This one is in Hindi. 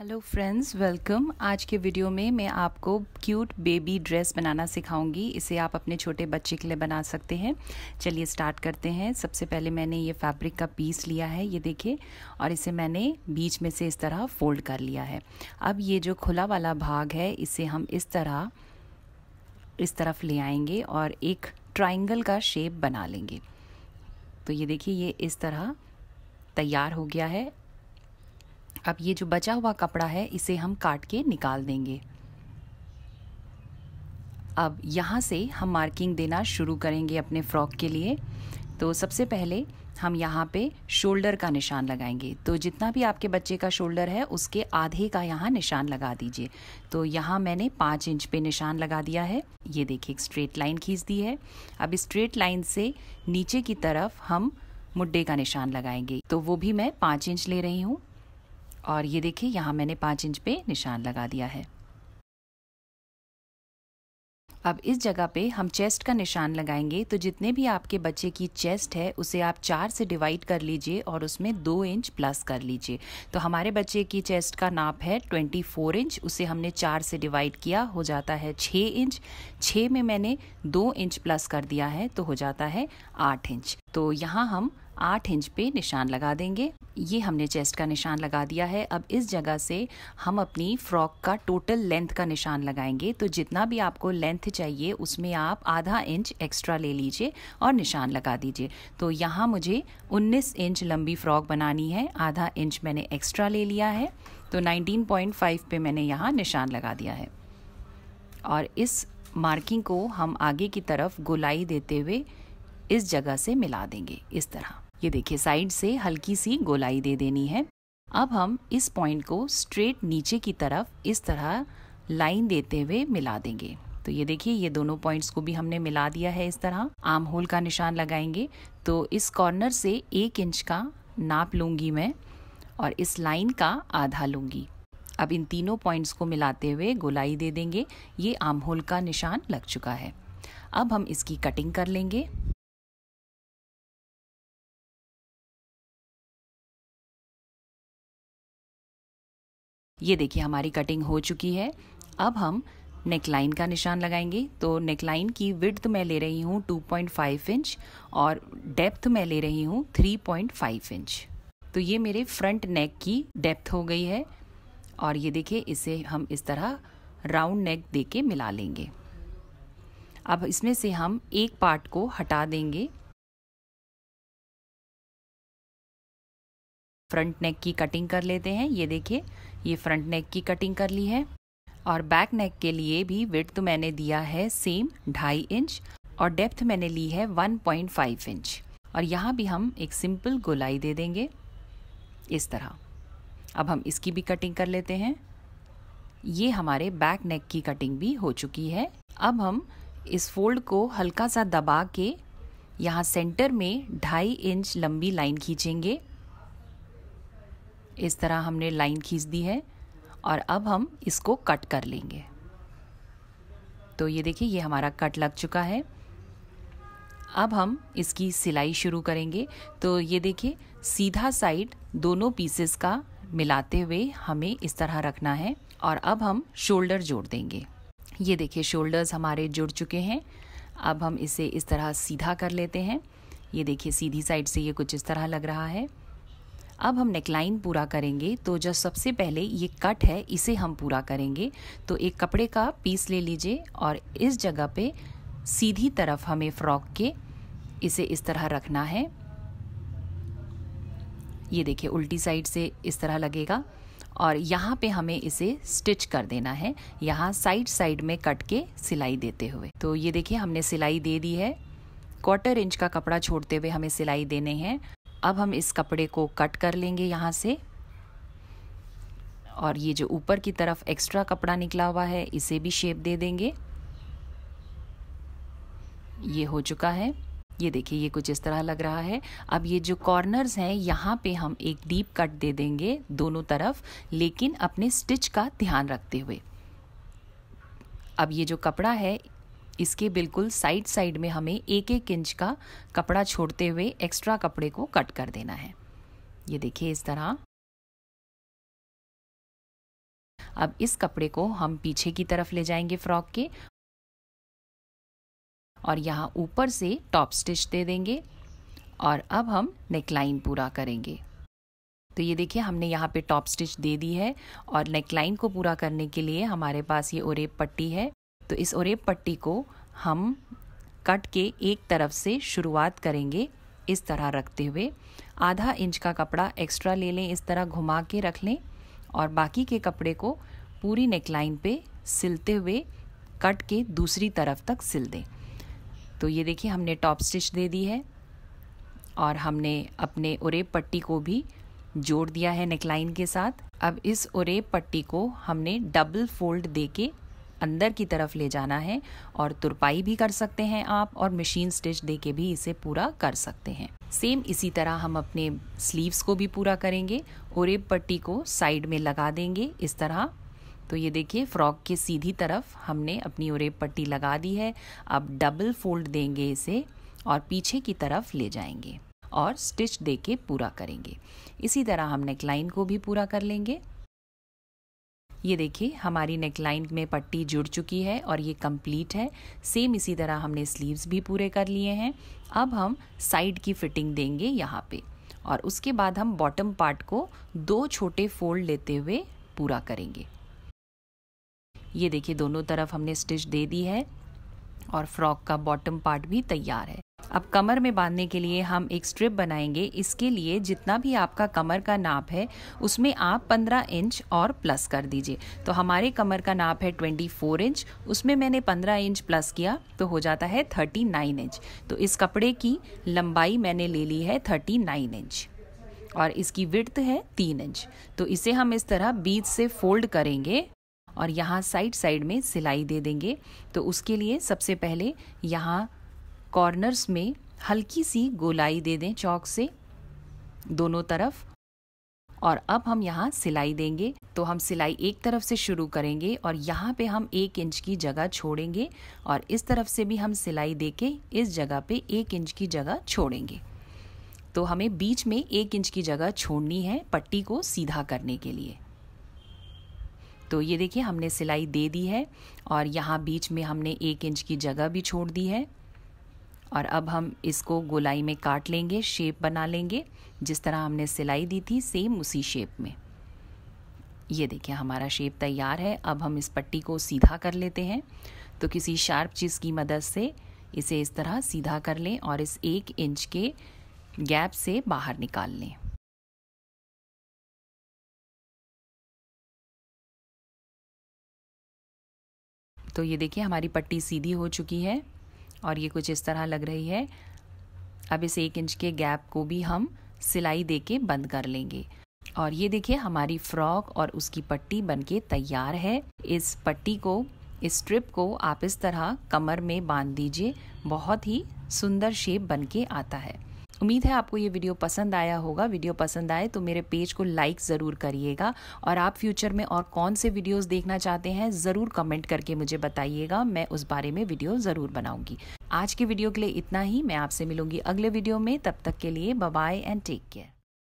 हेलो फ्रेंड्स वेलकम आज के वीडियो में मैं आपको क्यूट बेबी ड्रेस बनाना सिखाऊंगी इसे आप अपने छोटे बच्चे के लिए बना सकते हैं चलिए स्टार्ट करते हैं सबसे पहले मैंने ये फैब्रिक का पीस लिया है ये देखिए और इसे मैंने बीच में से इस तरह फोल्ड कर लिया है अब ये जो खुला वाला भाग है इसे हम इस तरह इस तरफ ले आएंगे और एक ट्राइंगल का शेप बना लेंगे तो ये देखिए ये इस तरह तैयार हो गया है अब ये जो बचा हुआ कपड़ा है इसे हम काट के निकाल देंगे अब यहाँ से हम मार्किंग देना शुरू करेंगे अपने फ्रॉक के लिए तो सबसे पहले हम यहाँ पे शोल्डर का निशान लगाएंगे तो जितना भी आपके बच्चे का शोल्डर है उसके आधे का यहाँ निशान लगा दीजिए तो यहाँ मैंने पाँच इंच पे निशान लगा दिया है ये देखिए एक स्ट्रेट लाइन खींच दी है अब स्ट्रेट लाइन से नीचे की तरफ हम मुड्डे का निशान लगाएंगे तो वो भी मैं पाँच इंच ले रही हूँ और ये देखिए यहाँ मैंने पाँच इंच पे निशान लगा दिया है अब इस जगह पे हम चेस्ट का निशान लगाएंगे तो जितने भी आपके बच्चे की चेस्ट है उसे आप चार से डिवाइड कर लीजिए और उसमें दो इंच प्लस कर लीजिए तो हमारे बच्चे की चेस्ट का नाप है 24 इंच उसे हमने चार से डिवाइड किया हो जाता है छः इंच छः में मैंने दो इंच प्लस कर दिया है तो हो जाता है आठ इंच तो यहाँ हम आठ इंच पे निशान लगा देंगे ये हमने चेस्ट का निशान लगा दिया है अब इस जगह से हम अपनी फ्रॉक का टोटल लेंथ का निशान लगाएंगे तो जितना भी आपको लेंथ चाहिए उसमें आप आधा इंच एक्स्ट्रा ले लीजिए और निशान लगा दीजिए तो यहाँ मुझे 19 इंच लंबी फ्रॉक बनानी है आधा इंच मैंने एक्स्ट्रा ले लिया है तो 19.5 पे मैंने यहाँ निशान लगा दिया है और इस मार्किंग को हम आगे की तरफ गुलाई देते हुए इस जगह से मिला देंगे इस तरह ये देखिए साइड से हल्की सी गोलाई दे देनी है अब हम इस पॉइंट को स्ट्रेट नीचे की तरफ इस तरह लाइन देते हुए मिला देंगे तो ये देखिए ये दोनों पॉइंट्स को भी हमने मिला दिया है इस तरह आर्म होल का निशान लगाएंगे तो इस कॉर्नर से एक इंच का नाप लूंगी मैं और इस लाइन का आधा लूंगी अब इन तीनों पॉइंट्स को मिलाते हुए गोलाई दे देंगे ये आर्म होल का निशान लग चुका है अब हम इसकी कटिंग कर लेंगे ये देखिए हमारी कटिंग हो चुकी है अब हम नेकलाइन का निशान लगाएंगे तो नेकलाइन की विड्थ मैं ले रही हूँ 2.5 इंच और डेप्थ मैं ले रही हूँ 3.5 इंच तो ये मेरे फ्रंट नेक की डेप्थ हो गई है और ये देखिए इसे हम इस तरह राउंड नेक दे के मिला लेंगे अब इसमें से हम एक पार्ट को हटा देंगे फ्रंट नेक की कटिंग कर लेते हैं ये देखिए ये फ्रंट नेक की कटिंग कर ली है और बैक नेक के लिए भी विथ तो मैंने दिया है सेम ढाई इंच और डेप्थ मैंने ली है 1.5 इंच और यहाँ भी हम एक सिंपल गोलाई दे देंगे इस तरह अब हम इसकी भी कटिंग कर लेते हैं ये हमारे बैक नेक की कटिंग भी हो चुकी है अब हम इस फोल्ड को हल्का सा दबा के यहाँ सेंटर में ढाई इंच लंबी लाइन खींचेंगे इस तरह हमने लाइन खींच दी है और अब हम इसको कट कर लेंगे तो ये देखिए ये हमारा कट लग चुका है अब हम इसकी सिलाई शुरू करेंगे तो ये देखिए सीधा साइड दोनों पीसेस का मिलाते हुए हमें इस तरह रखना है और अब हम शोल्डर जोड़ देंगे ये देखिए शोल्डर्स हमारे जुड़ चुके हैं अब हम इसे इस तरह सीधा कर लेते हैं ये देखिए सीधी साइड से ये कुछ इस तरह लग रहा है अब हम नेकलाइन पूरा करेंगे तो जो सबसे पहले ये कट है इसे हम पूरा करेंगे तो एक कपड़े का पीस ले लीजिए और इस जगह पे सीधी तरफ हमें फ्रॉक के इसे इस तरह रखना है ये देखिए उल्टी साइड से इस तरह लगेगा और यहाँ पे हमें इसे स्टिच कर देना है यहाँ साइड साइड में कट के सिलाई देते हुए तो ये देखिए हमने सिलाई दे दी है क्वार्टर इंच का कपड़ा छोड़ते हुए हमें सिलाई देने हैं अब हम इस कपड़े को कट कर लेंगे यहाँ से और ये जो ऊपर की तरफ एक्स्ट्रा कपड़ा निकला हुआ है इसे भी शेप दे देंगे ये हो चुका है ये देखिए ये कुछ इस तरह लग रहा है अब ये जो कॉर्नर्स हैं यहाँ पे हम एक डीप कट दे देंगे दोनों तरफ लेकिन अपने स्टिच का ध्यान रखते हुए अब ये जो कपड़ा है इसके बिल्कुल साइड साइड में हमें एक एक इंच का कपड़ा छोड़ते हुए एक्स्ट्रा कपड़े को कट कर देना है ये देखिए इस तरह अब इस कपड़े को हम पीछे की तरफ ले जाएंगे फ्रॉक के और यहाँ ऊपर से टॉप स्टिच दे देंगे और अब हम नेकलाइन पूरा करेंगे तो ये देखिए हमने यहाँ पे टॉप स्टिच दे दी है और नेकलाइन को पूरा करने के लिए हमारे पास ये ओरेप पट्टी है तो इस ओरेब पट्टी को हम कट के एक तरफ से शुरुआत करेंगे इस तरह रखते हुए आधा इंच का कपड़ा एक्स्ट्रा ले लें इस तरह घुमा के रख लें और बाकी के कपड़े को पूरी नेकलाइन पे सिलते हुए कट के दूसरी तरफ तक सिल दें तो ये देखिए हमने टॉप स्टिच दे दी है और हमने अपने उरेब पट्टी को भी जोड़ दिया है नेकलाइन के साथ अब इस उरेब पट्टी को हमने डबल फोल्ड दे के अंदर की तरफ ले जाना है और तुरपाई भी कर सकते हैं आप और मशीन स्टिच दे के भी इसे पूरा कर सकते हैं सेम इसी तरह हम अपने स्लीव्स को भी पूरा करेंगे ओरेब पट्टी को साइड में लगा देंगे इस तरह तो ये देखिए फ्रॉक के सीधी तरफ हमने अपनी ओरेब पट्टी लगा दी है अब डबल फोल्ड देंगे इसे और पीछे की तरफ ले जाएंगे और स्टिच दे के पूरा करेंगे इसी तरह हम नेकलाइन को भी पूरा कर लेंगे ये देखिए हमारी नेकलाइन में पट्टी जुड़ चुकी है और ये कंप्लीट है सेम इसी तरह हमने स्लीव्स भी पूरे कर लिए हैं अब हम साइड की फिटिंग देंगे यहाँ पे और उसके बाद हम बॉटम पार्ट को दो छोटे फोल्ड लेते हुए पूरा करेंगे ये देखिए दोनों तरफ हमने स्टिच दे दी है और फ्रॉक का बॉटम पार्ट भी तैयार है अब कमर में बांधने के लिए हम एक स्ट्रिप बनाएंगे इसके लिए जितना भी आपका कमर का नाप है उसमें आप 15 इंच और प्लस कर दीजिए तो हमारे कमर का नाप है 24 इंच उसमें मैंने 15 इंच प्लस किया तो हो जाता है 39 इंच तो इस कपड़े की लंबाई मैंने ले ली है 39 इंच और इसकी विड्थ है तीन इंच तो इसे हम इस तरह बीच से फोल्ड करेंगे और यहाँ साइड साइड में सिलाई दे देंगे तो उसके लिए सबसे पहले यहाँ कॉर्नर्स में हल्की सी गोलाई दे दें चौक से दोनों तरफ और अब हम यहाँ सिलाई देंगे तो हम सिलाई एक तरफ से शुरू करेंगे और यहाँ पे हम एक इंच की जगह छोड़ेंगे और इस तरफ से भी हम सिलाई दे के इस जगह पे एक इंच की जगह छोड़ेंगे तो हमें बीच में एक इंच की जगह छोड़नी है पट्टी को सीधा करने के लिए तो ये देखिए हमने सिलाई दे दी है और यहाँ बीच में हमने एक इंच की जगह भी छोड़ दी है और अब हम इसको गोलाई में काट लेंगे शेप बना लेंगे जिस तरह हमने सिलाई दी थी सेम उसी शेप में ये देखिए हमारा शेप तैयार है अब हम इस पट्टी को सीधा कर लेते हैं तो किसी शार्प चीज़ की मदद से इसे इस तरह सीधा कर लें और इस एक इंच के गैप से बाहर निकाल लें तो ये देखिए हमारी पट्टी सीधी हो चुकी है और ये कुछ इस तरह लग रही है अब इस एक इंच के गैप को भी हम सिलाई दे के बंद कर लेंगे और ये देखिए हमारी फ्रॉक और उसकी पट्टी बनके तैयार है इस पट्टी को इस स्ट्रिप को आप इस तरह कमर में बांध दीजिए बहुत ही सुंदर शेप बनके आता है उम्मीद है आपको ये वीडियो पसंद आया होगा वीडियो पसंद आए तो मेरे पेज को लाइक ज़रूर करिएगा और आप फ्यूचर में और कौन से वीडियोस देखना चाहते हैं ज़रूर कमेंट करके मुझे बताइएगा मैं उस बारे में वीडियो ज़रूर बनाऊंगी आज की वीडियो के लिए इतना ही मैं आपसे मिलूंगी अगले वीडियो में तब तक के लिए बाय एंड टेक केयर